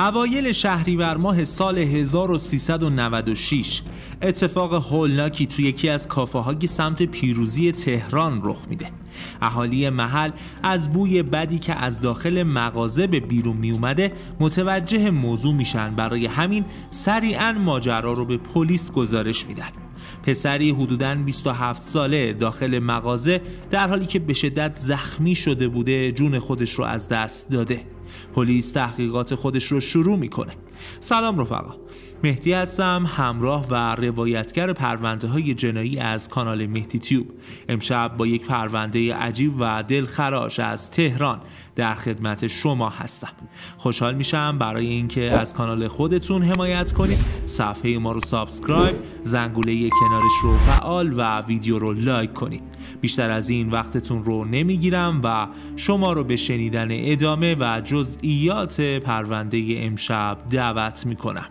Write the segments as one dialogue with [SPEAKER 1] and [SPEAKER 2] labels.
[SPEAKER 1] اوایل شهریور ماه سال 1396 اتفاق هولناکی توی یکی از کافه سمت پیروزی تهران رخ میده اهالی محل از بوی بدی که از داخل مغازه به بیرون می اومده متوجه موضوع میشن برای همین سریعا ماجرا رو به پلیس گزارش میدن پسری حدوداً 27 ساله داخل مغازه در حالی که به شدت زخمی شده بوده جون خودش رو از دست داده پلیس تحقیقات خودش رو شروع میکنه سلام رفقا مهدی هستم همراه و روایتگر پرونده های جنایی از کانال مهدی تیوب امشب با یک پرونده عجیب و دلخراش از تهران در خدمت شما هستم خوشحال میشم برای اینکه از کانال خودتون حمایت کنید صفحه ما رو سابسکرایب زنگوله کنارش رو فعال و ویدیو رو لایک کنید بیشتر از این وقتتون رو نمیگیرم و شما رو به شنیدن ادامه و جزئیات پرونده امشب در دعوت میکنم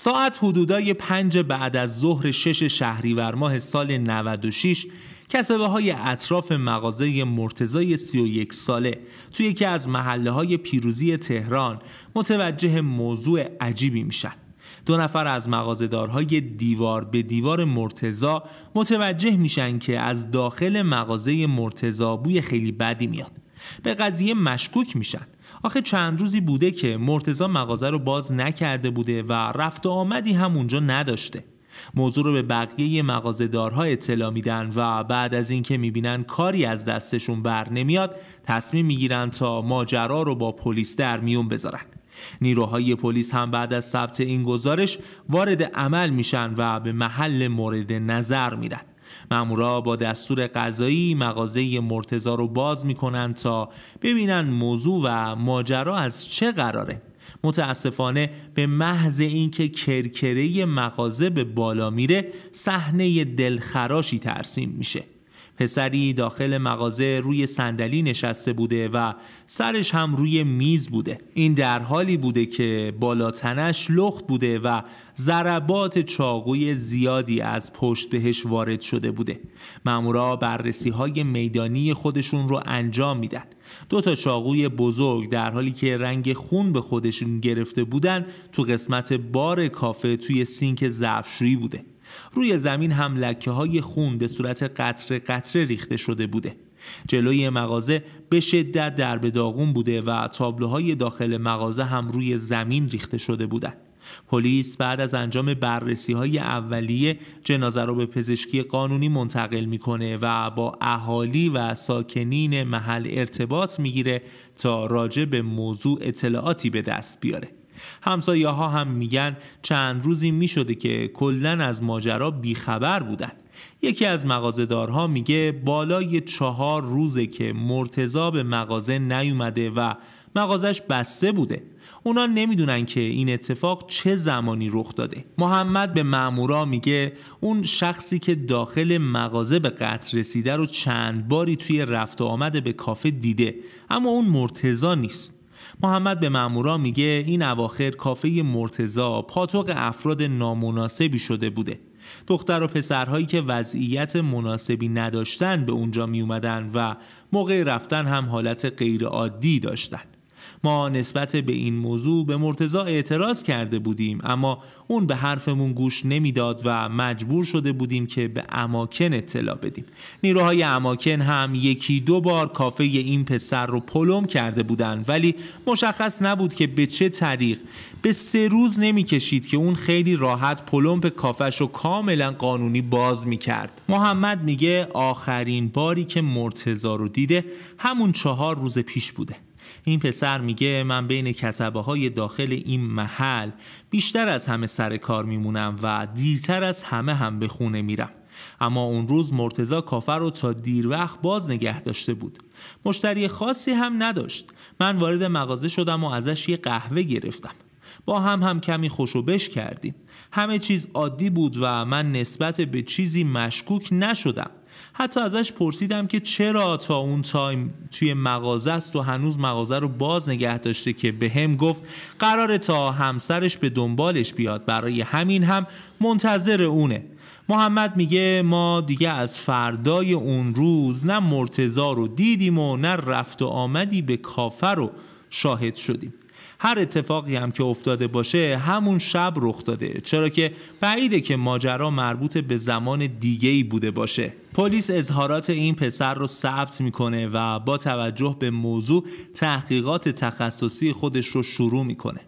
[SPEAKER 1] ساعت حدودای پنج بعد از ظهر شش شهریور ماه سال 96 کسبه های اطراف مغازه مرتزای 31 ساله توی یکی از محله های پیروزی تهران متوجه موضوع عجیبی میشن دو نفر از مغازهدارهای دیوار به دیوار مرتزا متوجه میشن که از داخل مغازه مرتزا بوی خیلی بدی میاد به قضیه مشکوک میشن آخه چند روزی بوده که مرتزا مغازه رو باز نکرده بوده و رفت و آمدی هم اونجا نداشته موضوع رو به بقیه مغازهدارها اطلاع میدن و بعد از اینکه میبینن کاری از دستشون بر نمیاد تصمیم میگیرن تا ماجرا رو با پلیس در میون بذارن نیروهای پلیس هم بعد از ثبت این گزارش وارد عمل میشن و به محل مورد نظر میرن مامورا با دستور قضایی مغازه مرتزا رو باز میکنن تا ببینن موضوع و ماجرا از چه قراره متاسفانه به محض اینکه کرکره مغازه به بالا میره صحنه دلخراشی ترسیم میشه پسری داخل مغازه روی صندلی نشسته بوده و سرش هم روی میز بوده این در حالی بوده که بالا لخت بوده و ضربات چاقوی زیادی از پشت بهش وارد شده بوده مامورا بررسی های میدانی خودشون رو انجام میدن دو تا چاقوی بزرگ در حالی که رنگ خون به خودشون گرفته بودن تو قسمت بار کافه توی سینک ظرفشویی بوده روی زمین هم لکه های خون به صورت قطره قطره ریخته شده بوده جلوی مغازه به شدت در داغون بوده و تابلوهای داخل مغازه هم روی زمین ریخته شده بودند. پلیس بعد از انجام بررسی های اولیه جنازه را به پزشکی قانونی منتقل میکنه و با اهالی و ساکنین محل ارتباط میگیره تا راجع به موضوع اطلاعاتی به دست بیاره همسایه ها هم میگن چند روزی میشده که کلا از ماجرا بیخبر بودن یکی از مغازدارها میگه بالای چهار روزه که مرتزا به مغازه نیومده و مغازش بسته بوده اونا نمیدونن که این اتفاق چه زمانی رخ داده محمد به مامورا میگه اون شخصی که داخل مغازه به قتل رسیده رو چند باری توی رفت و به کافه دیده اما اون مرتزا نیست محمد به مامورا میگه این اواخر کافه مرتزا پاتوق افراد نامناسبی شده بوده دختر و پسرهایی که وضعیت مناسبی نداشتن به اونجا میومدند و موقع رفتن هم حالت غیرعادی داشتن ما نسبت به این موضوع به مرتزا اعتراض کرده بودیم اما اون به حرفمون گوش نمیداد و مجبور شده بودیم که به اماکن اطلاع بدیم نیروهای اماکن هم یکی دو بار کافه این پسر رو پلم کرده بودن ولی مشخص نبود که به چه طریق به سه روز نمیکشید که اون خیلی راحت پلمپ کافش رو کاملا قانونی باز می کرد محمد میگه آخرین باری که مرتزا رو دیده همون چهار روز پیش بوده این پسر میگه من بین کسبه های داخل این محل بیشتر از همه سر کار میمونم و دیرتر از همه هم به خونه میرم اما اون روز مرتزا کافر رو تا دیر وقت باز نگه داشته بود مشتری خاصی هم نداشت من وارد مغازه شدم و ازش یه قهوه گرفتم با هم هم کمی خوشو بش کردیم همه چیز عادی بود و من نسبت به چیزی مشکوک نشدم حتی ازش پرسیدم که چرا تا اون تایم توی مغازه است و هنوز مغازه رو باز نگه داشته که به هم گفت قرار تا همسرش به دنبالش بیاد برای همین هم منتظر اونه محمد میگه ما دیگه از فردای اون روز نه مرتزا رو دیدیم و نه رفت و آمدی به کافر رو شاهد شدیم هر اتفاقی هم که افتاده باشه همون شب رخ داده چرا که بعیده که ماجرا مربوط به زمان دیگه ای بوده باشه پلیس اظهارات این پسر رو ثبت میکنه و با توجه به موضوع تحقیقات تخصصی خودش رو شروع میکنه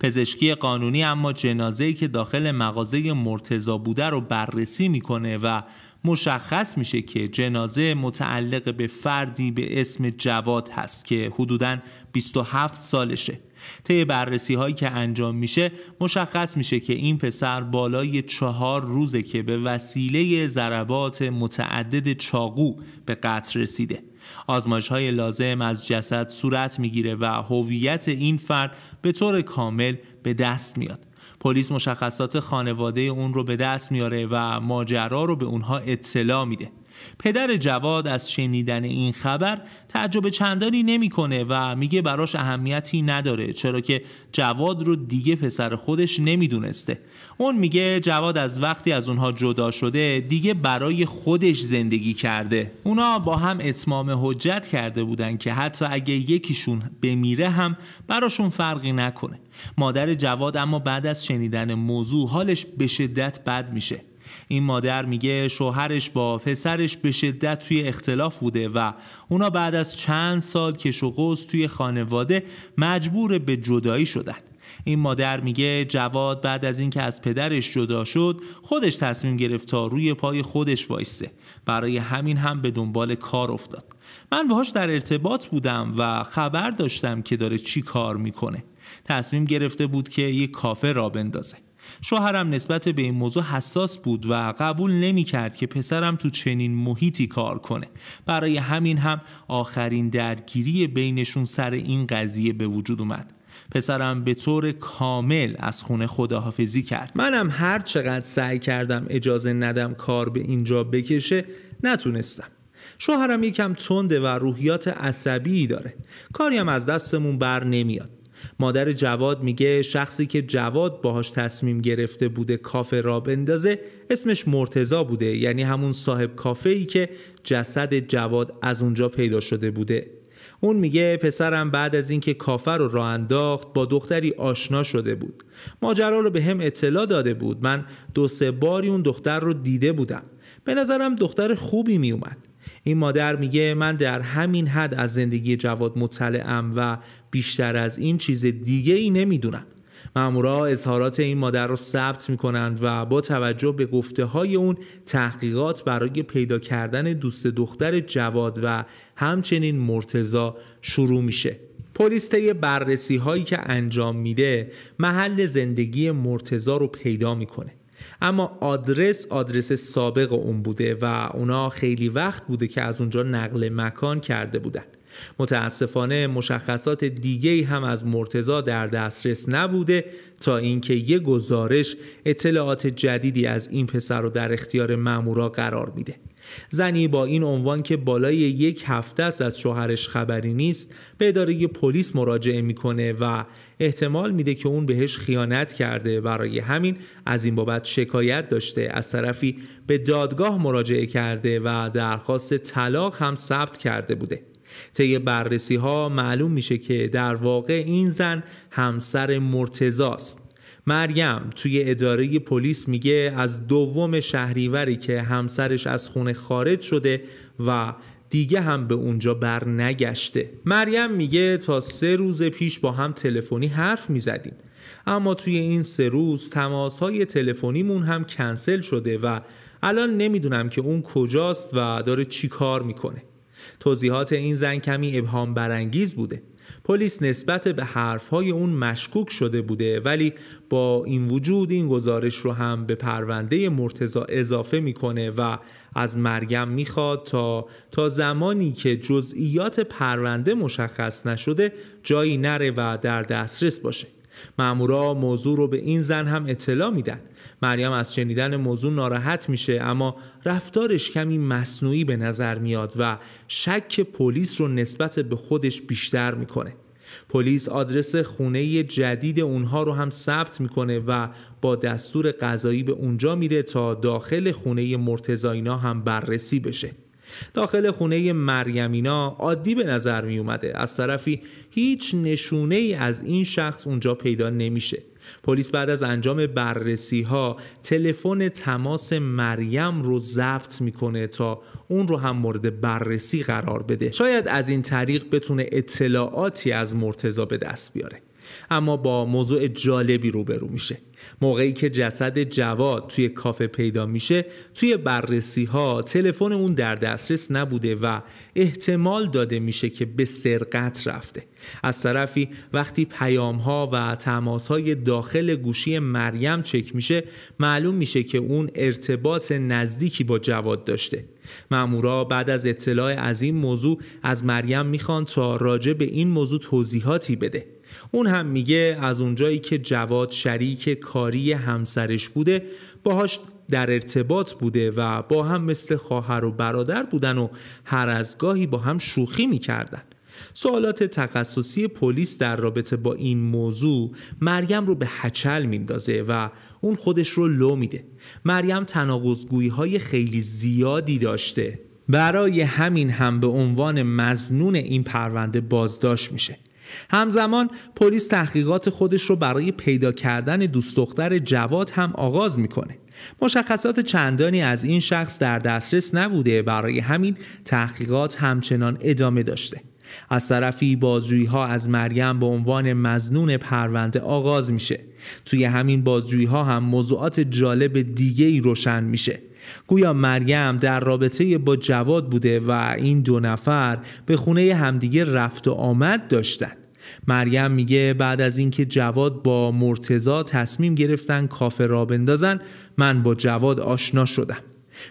[SPEAKER 1] پزشکی قانونی اما ای که داخل مغازه مرتزا بوده رو بررسی میکنه و مشخص میشه که جنازه متعلق به فردی به اسم جواد هست که حدوداً 27 سالشه طی بررسی هایی که انجام میشه مشخص میشه که این پسر بالای چهار روزه که به وسیله ضربات متعدد چاقو به قتل رسیده آزمایش های لازم از جسد صورت میگیره و هویت این فرد به طور کامل به دست میاد پلیس مشخصات خانواده اون رو به دست میاره و ماجرا رو به اونها اطلاع میده پدر جواد از شنیدن این خبر تعجب چندانی نمیکنه و میگه براش اهمیتی نداره چرا که جواد رو دیگه پسر خودش نمیدونسته اون میگه جواد از وقتی از اونها جدا شده دیگه برای خودش زندگی کرده اونا با هم اتمام حجت کرده بودن که حتی اگه یکیشون بمیره هم براشون فرقی نکنه مادر جواد اما بعد از شنیدن موضوع حالش به شدت بد میشه این مادر میگه شوهرش با پسرش به شدت توی اختلاف بوده و اونا بعد از چند سال کش و توی خانواده مجبور به جدایی شدن این مادر میگه جواد بعد از اینکه از پدرش جدا شد خودش تصمیم گرفت تا روی پای خودش وایسته برای همین هم به دنبال کار افتاد من باهاش در ارتباط بودم و خبر داشتم که داره چی کار میکنه تصمیم گرفته بود که یه کافه را بندازه شوهرم نسبت به این موضوع حساس بود و قبول نمی کرد که پسرم تو چنین محیطی کار کنه برای همین هم آخرین درگیری بینشون سر این قضیه به وجود اومد پسرم به طور کامل از خونه خداحافظی کرد منم هر چقدر سعی کردم اجازه ندم کار به اینجا بکشه نتونستم شوهرم یکم تنده و روحیات عصبی داره کاریم از دستمون بر نمیاد مادر جواد میگه شخصی که جواد باهاش تصمیم گرفته بوده کافه را بندازه اسمش مرتزا بوده یعنی همون صاحب کافه ای که جسد جواد از اونجا پیدا شده بوده اون میگه پسرم بعد از اینکه کافه رو راه انداخت با دختری آشنا شده بود ماجرا رو به هم اطلاع داده بود من دو سه باری اون دختر رو دیده بودم به نظرم دختر خوبی میومد این مادر میگه من در همین حد از زندگی جواد مطلعم و بیشتر از این چیز دیگه ای نمیدونم مامورا اظهارات این مادر رو ثبت میکنند و با توجه به گفته های اون تحقیقات برای پیدا کردن دوست دختر جواد و همچنین مرتزا شروع میشه. پلیس طی بررسی هایی که انجام میده محل زندگی مرتزا رو پیدا میکنه. اما آدرس آدرس سابق اون بوده و اونا خیلی وقت بوده که از اونجا نقل مکان کرده بودن متاسفانه مشخصات دیگه هم از مرتزا در دسترس نبوده تا اینکه یه گزارش اطلاعات جدیدی از این پسر رو در اختیار مامورا قرار میده زنی با این عنوان که بالای یک هفته است از شوهرش خبری نیست به اداره پلیس مراجعه میکنه و احتمال میده که اون بهش خیانت کرده برای همین از این بابت شکایت داشته از طرفی به دادگاه مراجعه کرده و درخواست طلاق هم ثبت کرده بوده طی بررسی ها معلوم میشه که در واقع این زن همسر مرتزاست مریم توی اداره پلیس میگه از دوم شهریوری که همسرش از خونه خارج شده و دیگه هم به اونجا بر نگشته مریم میگه تا سه روز پیش با هم تلفنی حرف میزدیم اما توی این سه روز تماس های تلفنیمون هم کنسل شده و الان نمیدونم که اون کجاست و داره چی کار میکنه توضیحات این زن کمی ابهام برانگیز بوده پلیس نسبت به حرفهای اون مشکوک شده بوده ولی با این وجود این گزارش رو هم به پرونده مرتزا اضافه میکنه و از مریم میخواد تا تا زمانی که جزئیات پرونده مشخص نشده جایی نره و در دسترس باشه مامورا موضوع رو به این زن هم اطلاع میدن مریم از شنیدن موضوع ناراحت میشه اما رفتارش کمی مصنوعی به نظر میاد و شک پلیس رو نسبت به خودش بیشتر میکنه پلیس آدرس خونه جدید اونها رو هم ثبت میکنه و با دستور قضایی به اونجا میره تا داخل خونه مرتزاینا هم بررسی بشه داخل خونه مریمینا عادی به نظر می اومده از طرفی هیچ نشونه ای از این شخص اونجا پیدا نمیشه پلیس بعد از انجام بررسی ها تلفن تماس مریم رو ضبط میکنه تا اون رو هم مورد بررسی قرار بده شاید از این طریق بتونه اطلاعاتی از مرتضا به دست بیاره اما با موضوع جالبی روبرو میشه موقعی که جسد جواد توی کافه پیدا میشه توی بررسی ها تلفن اون در دسترس نبوده و احتمال داده میشه که به سرقت رفته از طرفی وقتی پیام ها و تماس های داخل گوشی مریم چک میشه معلوم میشه که اون ارتباط نزدیکی با جواد داشته مامورا بعد از اطلاع از این موضوع از مریم میخوان تا راجع به این موضوع توضیحاتی بده اون هم میگه از اونجایی که جواد شریک کاری همسرش بوده باهاش در ارتباط بوده و با هم مثل خواهر و برادر بودن و هر از گاهی با هم شوخی میکردن سوالات تخصصی پلیس در رابطه با این موضوع مریم رو به حچل میندازه و اون خودش رو لو میده مریم تناقضگویی های خیلی زیادی داشته برای همین هم به عنوان مزنون این پرونده بازداشت میشه همزمان پلیس تحقیقات خودش رو برای پیدا کردن دوست دختر جواد هم آغاز میکنه مشخصات چندانی از این شخص در دسترس نبوده برای همین تحقیقات همچنان ادامه داشته از طرفی بازجویی ها از مریم به عنوان مزنون پرونده آغاز میشه توی همین بازجویی ها هم موضوعات جالب دیگه ای روشن میشه گویا مریم در رابطه با جواد بوده و این دو نفر به خونه همدیگه رفت و آمد داشتن مریم میگه بعد از اینکه جواد با مرتزا تصمیم گرفتن کافه را بندازن من با جواد آشنا شدم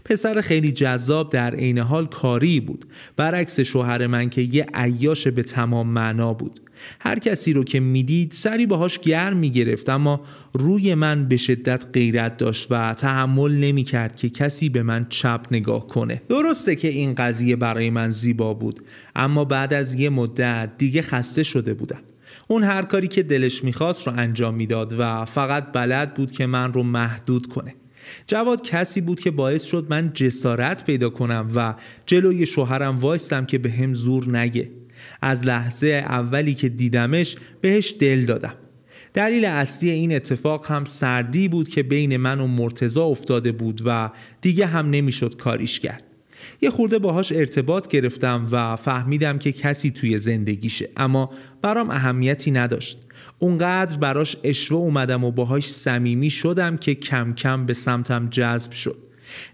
[SPEAKER 1] پسر خیلی جذاب در عین حال کاری بود برعکس شوهر من که یه عیاش به تمام معنا بود هر کسی رو که میدید سری باهاش گرم گرفت اما روی من به شدت غیرت داشت و تحمل کرد که کسی به من چپ نگاه کنه درسته که این قضیه برای من زیبا بود اما بعد از یه مدت دیگه خسته شده بودم اون هر کاری که دلش میخواست رو انجام میداد و فقط بلد بود که من رو محدود کنه جواد کسی بود که باعث شد من جسارت پیدا کنم و جلوی شوهرم وایستم که به هم زور نگه از لحظه اولی که دیدمش بهش دل دادم دلیل اصلی این اتفاق هم سردی بود که بین من و مرتزا افتاده بود و دیگه هم نمیشد کاریش کرد یه خورده باهاش ارتباط گرفتم و فهمیدم که کسی توی زندگیشه اما برام اهمیتی نداشت اونقدر براش اشوه اومدم و باهاش صمیمی شدم که کم کم به سمتم جذب شد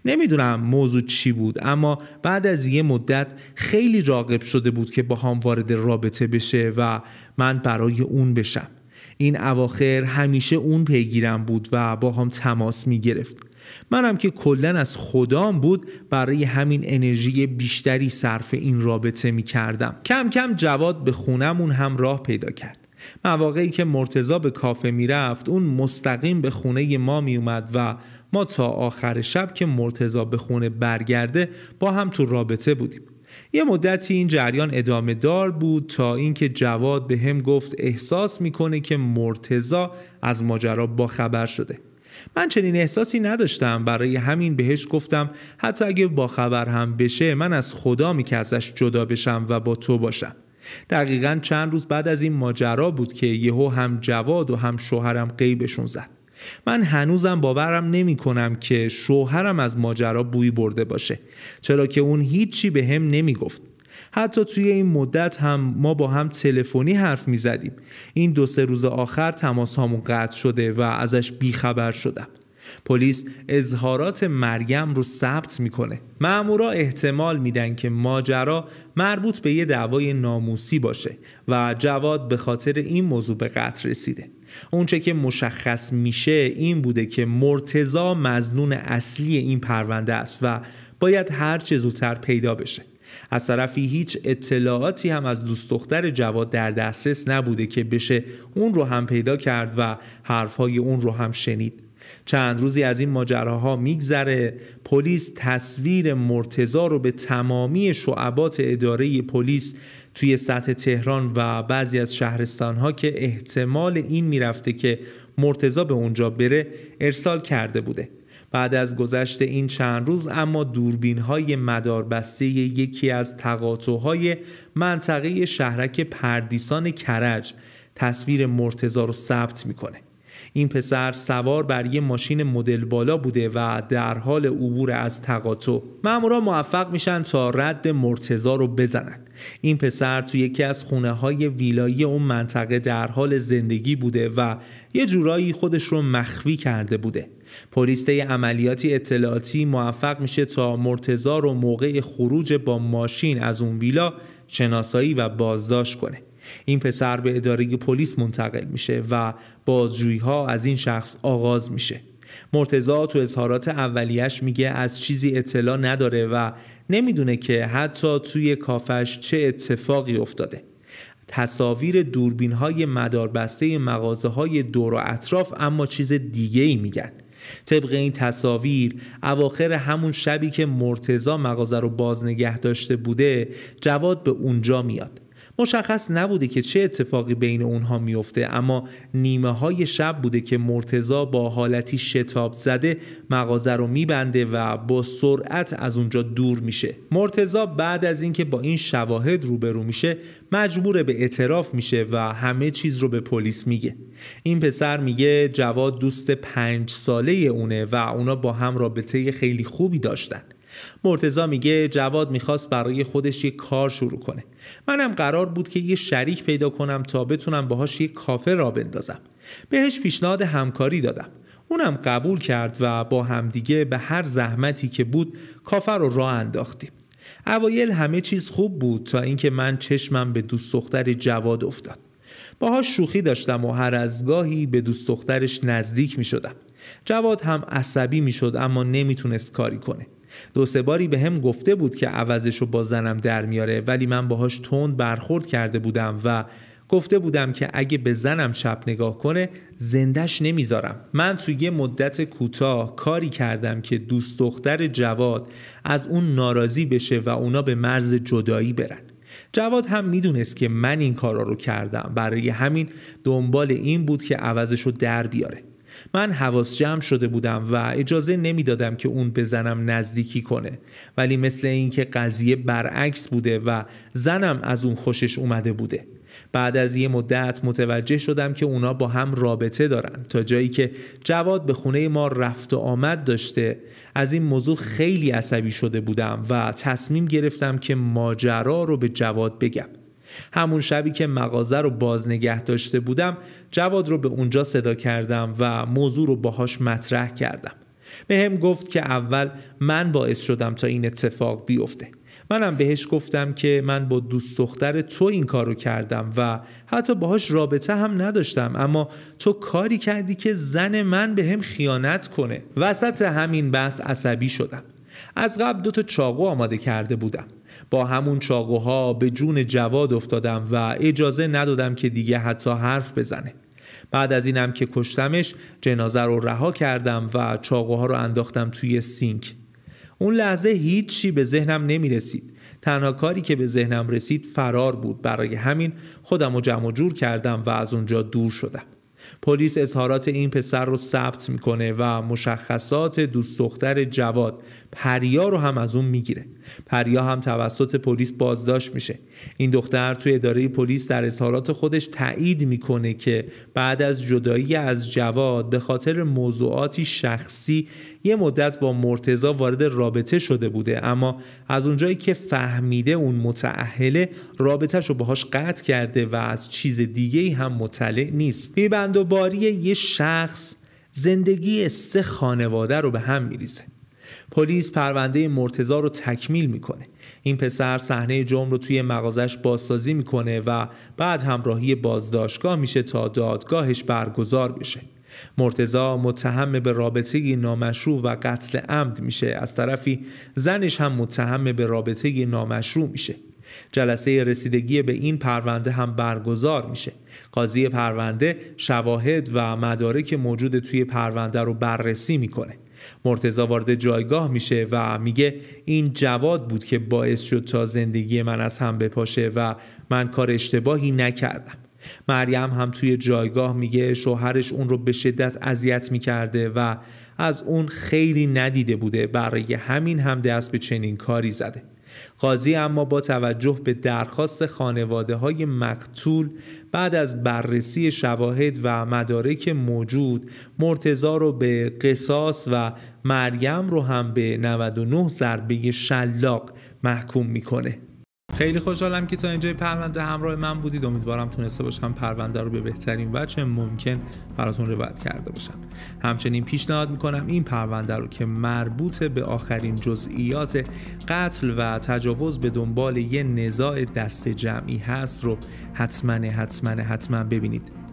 [SPEAKER 1] نمیدونم موضوع چی بود اما بعد از یه مدت خیلی راقب شده بود که با هم وارد رابطه بشه و من برای اون بشم این اواخر همیشه اون پیگیرم بود و با هم تماس می گرفت منم که کلا از خدام بود برای همین انرژی بیشتری صرف این رابطه میکردم کم کم جواد به خونمون هم راه پیدا کرد مواقعی که مرتزا به کافه میرفت اون مستقیم به خونه ما میومد و ما تا آخر شب که مرتزا به خونه برگرده با هم تو رابطه بودیم یه مدتی این جریان ادامه دار بود تا اینکه جواد به هم گفت احساس میکنه که مرتزا از ماجرا خبر شده من چنین احساسی نداشتم برای همین بهش گفتم حتی اگه خبر هم بشه من از خدا می که ازش جدا بشم و با تو باشم دقیقا چند روز بعد از این ماجرا بود که یهو هم جواد و هم شوهرم قیبشون زد من هنوزم باورم نمی کنم که شوهرم از ماجرا بوی برده باشه چرا که اون هیچی به هم نمی گفت حتی توی این مدت هم ما با هم تلفنی حرف می زدیم این دو سه روز آخر تماس همون قطع شده و ازش بیخبر شدم پلیس اظهارات مریم رو ثبت میکنه مامورا احتمال میدن که ماجرا مربوط به یه دعوای ناموسی باشه و جواد به خاطر این موضوع به قتل رسیده اونچه که مشخص میشه این بوده که مرتزا مزنون اصلی این پرونده است و باید هر چه زودتر پیدا بشه از طرفی هیچ اطلاعاتی هم از دوست دختر جواد در دسترس نبوده که بشه اون رو هم پیدا کرد و حرفهای اون رو هم شنید چند روزی از این ماجراها میگذره پلیس تصویر مرتزا رو به تمامی شعبات اداره پلیس توی سطح تهران و بعضی از شهرستانها که احتمال این میرفته که مرتزا به اونجا بره ارسال کرده بوده بعد از گذشت این چند روز اما دوربین های مداربسته یکی از تقاطوهای منطقه شهرک پردیسان کرج تصویر مرتزا رو ثبت میکنه این پسر سوار بر یه ماشین مدل بالا بوده و در حال عبور از تقاطع مامورا موفق میشن تا رد مرتزا رو بزنن این پسر توی یکی از خونه های ویلایی اون منطقه در حال زندگی بوده و یه جورایی خودش رو مخفی کرده بوده پلیس عملیاتی اطلاعاتی موفق میشه تا مرتزا رو موقع خروج با ماشین از اون ویلا شناسایی و بازداشت کنه این پسر به اداره پلیس منتقل میشه و بازجویی ها از این شخص آغاز میشه مرتزا تو اظهارات اولیش میگه از چیزی اطلاع نداره و نمیدونه که حتی توی کافش چه اتفاقی افتاده تصاویر دوربین های مداربسته مغازه های دور و اطراف اما چیز دیگه ای میگن طبق این تصاویر اواخر همون شبی که مرتزا مغازه رو باز نگه داشته بوده جواد به اونجا میاد مشخص نبوده که چه اتفاقی بین اونها میفته اما نیمه های شب بوده که مرتزا با حالتی شتاب زده مغازه رو میبنده و با سرعت از اونجا دور میشه مرتزا بعد از اینکه با این شواهد روبرو میشه مجبور به اعتراف میشه و همه چیز رو به پلیس میگه این پسر میگه جواد دوست پنج ساله اونه و اونا با هم رابطه خیلی خوبی داشتن مرتزا میگه جواد میخواست برای خودش یه کار شروع کنه منم قرار بود که یه شریک پیدا کنم تا بتونم باهاش یه کافه را بندازم بهش پیشنهاد همکاری دادم اونم قبول کرد و با همدیگه به هر زحمتی که بود کافه رو راه انداختیم اوایل همه چیز خوب بود تا اینکه من چشمم به دوست دختر جواد افتاد باهاش شوخی داشتم و هر از گاهی به دوست دخترش نزدیک می جواد هم عصبی می شد اما نمیتونست کاری کنه دو سه باری به هم گفته بود که عوضش رو با زنم در میاره ولی من باهاش تند برخورد کرده بودم و گفته بودم که اگه به زنم شب نگاه کنه زندش نمیذارم من توی یه مدت کوتاه کاری کردم که دوست دختر جواد از اون ناراضی بشه و اونا به مرز جدایی برن جواد هم میدونست که من این کارا رو کردم برای همین دنبال این بود که عوضش رو در بیاره من حواس جمع شده بودم و اجازه نمیدادم که اون به زنم نزدیکی کنه ولی مثل اینکه قضیه برعکس بوده و زنم از اون خوشش اومده بوده بعد از یه مدت متوجه شدم که اونا با هم رابطه دارن تا جایی که جواد به خونه ما رفت و آمد داشته از این موضوع خیلی عصبی شده بودم و تصمیم گرفتم که ماجرا رو به جواد بگم همون شبی که مغازه رو باز نگه داشته بودم جواد رو به اونجا صدا کردم و موضوع رو باهاش مطرح کردم به هم گفت که اول من باعث شدم تا این اتفاق بیفته منم بهش گفتم که من با دوست دختر تو این کارو کردم و حتی باهاش رابطه هم نداشتم اما تو کاری کردی که زن من به هم خیانت کنه وسط همین بحث عصبی شدم از قبل دو تا چاقو آماده کرده بودم با همون چاقوها به جون جواد افتادم و اجازه ندادم که دیگه حتی حرف بزنه بعد از اینم که کشتمش جنازه رو رها کردم و چاقوها رو انداختم توی سینک اون لحظه هیچی به ذهنم نمی رسید تنها کاری که به ذهنم رسید فرار بود برای همین خودم رو جمع جور کردم و از اونجا دور شدم پلیس اظهارات این پسر رو ثبت میکنه و مشخصات دوست دختر جواد پریا رو هم از اون میگیره پریا هم توسط پلیس بازداشت میشه این دختر توی اداره پلیس در اظهارات خودش تایید میکنه که بعد از جدایی از جواد به خاطر موضوعاتی شخصی یه مدت با مرتزا وارد رابطه شده بوده اما از اونجایی که فهمیده اون متعهله رابطهش رو باهاش قطع کرده و از چیز دیگه هم مطلع نیست میبند و باری یه شخص زندگی سه خانواده رو به هم میریزه پلیس پرونده مرتزا رو تکمیل میکنه این پسر صحنه جرم رو توی مغازش بازسازی میکنه و بعد همراهی بازداشتگاه میشه تا دادگاهش برگزار بشه مرتزا متهم به رابطه نامشروع و قتل عمد میشه از طرفی زنش هم متهم به رابطه نامشروع میشه جلسه رسیدگی به این پرونده هم برگزار میشه قاضی پرونده شواهد و مدارک موجود توی پرونده رو بررسی میکنه مرتزا وارد جایگاه میشه و میگه این جواد بود که باعث شد تا زندگی من از هم بپاشه و من کار اشتباهی نکردم مریم هم توی جایگاه میگه شوهرش اون رو به شدت اذیت میکرده و از اون خیلی ندیده بوده برای همین هم دست به چنین کاری زده قاضی اما با توجه به درخواست خانواده های مقتول بعد از بررسی شواهد و مدارک موجود مرتزا رو به قصاص و مریم رو هم به 99 ضربه شلاق محکوم میکنه خیلی خوشحالم که تا اینجای پرونده همراه من بودید امیدوارم تونسته باشم پرونده رو به بهترین وجه ممکن براتون روایت کرده باشم همچنین پیشنهاد میکنم این پرونده رو که مربوط به آخرین جزئیات قتل و تجاوز به دنبال یه نزاع دست جمعی هست رو حتما حتما حتما ببینید